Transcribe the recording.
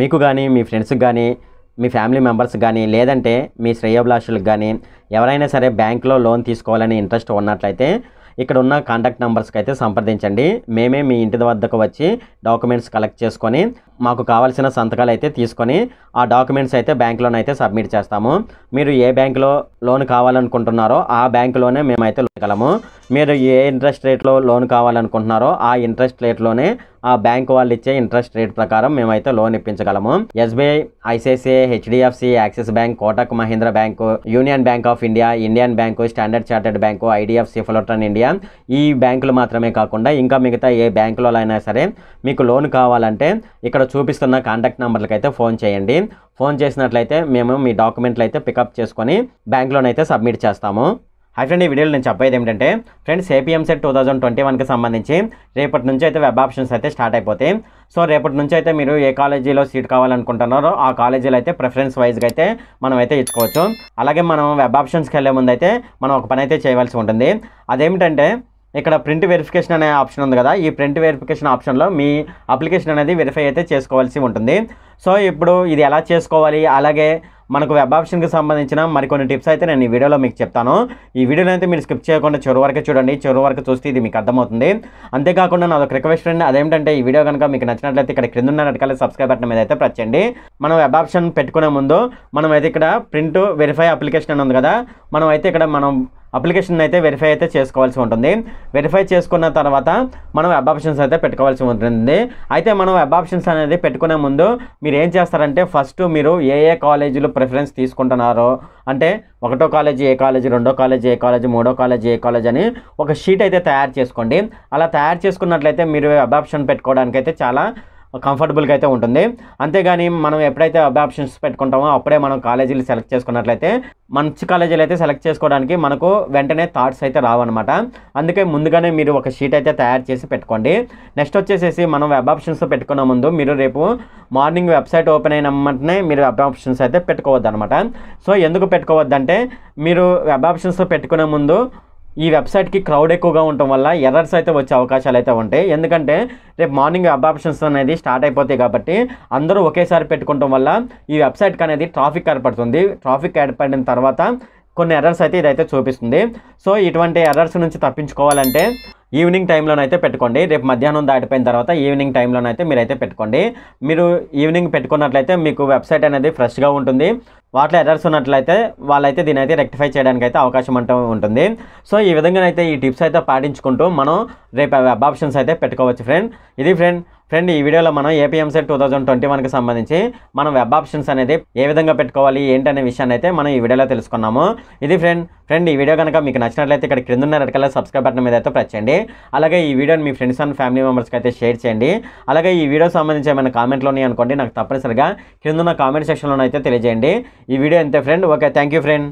మీకు కానీ మీ ఫ్రెండ్స్కి కానీ మీ ఫ్యామిలీ మెంబర్స్ కానీ లేదంటే మీ శ్రేయభిలాషులకు కానీ ఎవరైనా సరే బ్యాంక్లో లోన్ తీసుకోవాలని ఇంట్రెస్ట్ ఉన్నట్లయితే ఇక్కడ ఉన్న కాంటాక్ట్ నెంబర్స్కి అయితే సంప్రదించండి మేమే మీ ఇంటి వద్దకు వచ్చి డాక్యుమెంట్స్ కలెక్ట్ చేసుకొని మాకు కావాల్సిన సంతకాలు అయితే తీసుకొని ఆ డాక్యుమెంట్స్ అయితే బ్యాంకులోనైతే సబ్మిట్ చేస్తాము మీరు ఏ బ్యాంకులో లోన్ కావాలనుకుంటున్నారో ఆ బ్యాంకులోనే మేమైతే లోగలము మీరు ఏ ఇంట్రెస్ట్ రేట్లో లోన్ కావాలనుకుంటున్నారో ఆ ఇంట్రెస్ట్ రేట్లోనే ఆ బ్యాంక్ వాళ్ళు ఇచ్చే ఇంట్రెస్ట్ రేట్ ప్రకారం మేమైతే లోన్ ఇప్పించగలము SBI ICICI HDFC Axis bank Kotak Mahindra bank union bank of India Indian bank standard chartered bank IDFC ఫ్లోటన్ ఇండియా ఈ బ్యాంకులు మాత్రమే కాకుండా ఇంకా మిగతా ఏ బ్యాంకులో అయినా సరే మీకు లోన్ కావాలంటే ఇక్కడ చూపిస్తున్న కాంటాక్ట్ నెంబర్లకైతే ఫోన్ చేయండి ఫోన్ చేసినట్లయితే మేము మీ డాక్యుమెంట్లు అయితే పికప్ చేసుకొని బ్యాంక్లోనైతే సబ్మిట్ చేస్తాము హై ఫ్రెండ్ ఈ వీడియోలో నేను చెప్పేది ఏంటంటే ఫ్రెండ్స్ ఏపీఎం సెట్ టూ థౌజండ్ ట్వంటీ వన్కి సంబంధించి రేపటి నుంచి అయితే వెబ్ ఆప్షన్స్ అయితే స్టార్ట్ అయిపోతాయి సో రేపటి నుంచి అయితే మీరు ఏ కాలేజీలో సీట్ కావాలనుకుంటున్నారో ఆ కాలేజీలో అయితే ప్రిఫరెన్స్ వైజ్గా అయితే మనం అయితే ఇచ్చుకోవచ్చు అలాగే మనం వెబ్ ఆప్షన్స్కి వెళ్ళే ముందు అయితే మనం ఒక పని అయితే చేయవలసి ఉంటుంది అదేమిటంటే ఇక్కడ ప్రింట్ వెరిఫికేషన్ అనే ఆప్షన్ ఉంది కదా ఈ ప్రింట్ వెరిఫికేషన్ ఆప్షన్లో మీ అప్లికేషన్ అనేది వెరిఫై అయితే చేసుకోవాల్సి ఉంటుంది సో ఇప్పుడు ఇది ఎలా చేసుకోవాలి అలాగే మనకు వెబ్ ఆప్షన్కి సంబంధించిన మరికొన్ని టిప్స్ అయితే నేను ఈ వీడియోలో మీకు చెప్తాను ఈ వీడియోని అయితే మీరు స్కిప్ చేయకుండా చివరి వరకు చూడండి చివరి వరకు చూస్తే ఇది మీకు అర్థమవుతుంది అంతేకాకుండా నాదొక రిక్వెస్ట్ అండి అదేంటంటే ఈ వీడియో కనుక మీకు నచ్చినట్లయితే ఇక్కడ క్రింద ఉన్న రకాల సబ్స్క్రైబ్ బటన్ మీద అయితే ప్రచండి మనం వెబ్ ఆప్షన్ పెట్టుకునే ముందు మనం అయితే ఇక్కడ ప్రింట్ వెరిఫై అప్లికేషన్ అని ఉంది కదా మనం అయితే ఇక్కడ మనం అప్లికేషన్ అయితే వెరిఫై అయితే చేసుకోవాల్సి ఉంటుంది వెరిఫై చేసుకున్న తర్వాత మనం వెబ్ ఆప్షన్స్ అయితే పెట్టుకోవాల్సి ఉంటుంది అయితే మనం వెబ్ ఆప్షన్స్ అనేది పెట్టుకునే ముందు మీరు ఏం చేస్తారంటే ఫస్ట్ మీరు ఏ ఏ కాలేజీలు ప్రిఫరెన్స్ తీసుకుంటున్నారో అంటే ఒకటో కాలేజీ ఏ కాలేజీ రెండో కాలేజీ ఏ కాలేజీ మూడో కాలేజీ ఏ కాలేజ్ అని ఒక షీట్ అయితే తయారు చేసుకోండి అలా తయారు చేసుకున్నట్లయితే మీరు వెబ్ ఆప్షన్ పెట్టుకోవడానికి అయితే చాలా కంఫర్టబుల్గా అయితే ఉంటుంది అంతేగాని మనం ఎప్పుడైతే అబ్ ఆప్షన్స్ పెట్టుకుంటామో అప్పుడే మనం కాలేజీలు సెలెక్ట్ చేసుకున్నట్లయితే మంచి కాలేజీలు అయితే సెలెక్ట్ చేసుకోవడానికి మనకు వెంటనే థాట్స్ అయితే రావన్నమాట అందుకే ముందుగానే మీరు ఒక షీట్ అయితే తయారు చేసి పెట్టుకోండి నెక్స్ట్ వచ్చేసేసి మనం వెబ్ ఆప్షన్స్ పెట్టుకున్న ముందు మీరు రేపు మార్నింగ్ వెబ్సైట్ ఓపెన్ అయిన వెంటనే మీరు వెబ్ ఆప్షన్స్ అయితే పెట్టుకోవద్దు అనమాట సో ఎందుకు పెట్టుకోవద్దంటే మీరు వెబ్ ఆప్షన్స్ పెట్టుకునే ముందు ఈ వెబ్సైట్కి క్రౌడ్ ఎక్కువగా ఉండటం వల్ల ఎర్రర్స్ అయితే వచ్చే అవకాశాలు అయితే ఉంటాయి ఎందుకంటే రేపు మార్నింగ్ వెబ్ ఆప్షన్స్ అనేది స్టార్ట్ అయిపోతాయి కాబట్టి అందరూ ఒకేసారి పెట్టుకోవటం వల్ల ఈ వెబ్సైట్కి అనేది ట్రాఫిక్ ఏర్పడుతుంది ట్రాఫిక్ ఏర్పడిన తర్వాత కొన్ని ఎర్రర్స్ అయితే ఇదైతే చూపిస్తుంది సో ఇటువంటి ఎర్రర్స్ నుంచి తప్పించుకోవాలంటే ఈవినింగ్ టైంలోనైతే పెట్టుకోండి రేపు మధ్యాహ్నం దాటిపోయిన తర్వాత ఈవినింగ్ టైంలోనైతే మీరైతే పెట్టుకోండి మీరు ఈవినింగ్ పెట్టుకున్నట్లయితే మీకు వెబ్సైట్ అనేది ఫ్రెష్గా ఉంటుంది వాటిలో ఎర్రర్స్ ఉన్నట్లయితే వాళ్ళైతే దీని అయితే రెక్టిఫై చేయడానికి అయితే అవకాశం అంటూ ఉంటుంది సో ఈ విధంగా అయితే ఈ టిప్స్ అయితే పాటించుకుంటూ మనం రేపు వెబ్ ఆప్షన్స్ అయితే పెట్టుకోవచ్చు ఫ్రెండ్ ఇది ఫ్రెండ్ ఫ్రెండ్ ఈ వీడియోలో మనం ఏపీఎంసీ టూ థౌజండ్ ట్వంటీ వన్కి సంబంధించి మనం వెబ్ ఆప్షన్స్ అనేది ఏ విధంగా పెట్టుకోవాలి ఏంటనే విషయాన్ని అయితే మనం ఈ వీడియోలో తెలుసుకున్నాము ఇది ఫ్రెండ్ ఫ్రెండ్ ఈ వీడియో కనుక మీకు నచ్చినట్లయితే ఇక్కడ క్రింద ఉన్న రెడ్ సబ్స్క్రైబ్ బటన్ మీద అయితే ప్రచండి అలాగే ఈ వీడియోని మీ ఫ్రెండ్స్ అండ్ ఫ్యామిలీ మెంబర్స్కి అయితే షేర్ చేయండి అలాగే ఈ వీడియో సంబంధించి ఏమైనా కామెంట్లు అనుకోండి నాకు తప్పనిసరిగా క్రింద ఉన్న కామెంట్ సెక్షన్లోనైతే తెలియజేయండి ఈ వీడియో అంతే ఫ్రెండ్ ఓకే థ్యాంక్ ఫ్రెండ్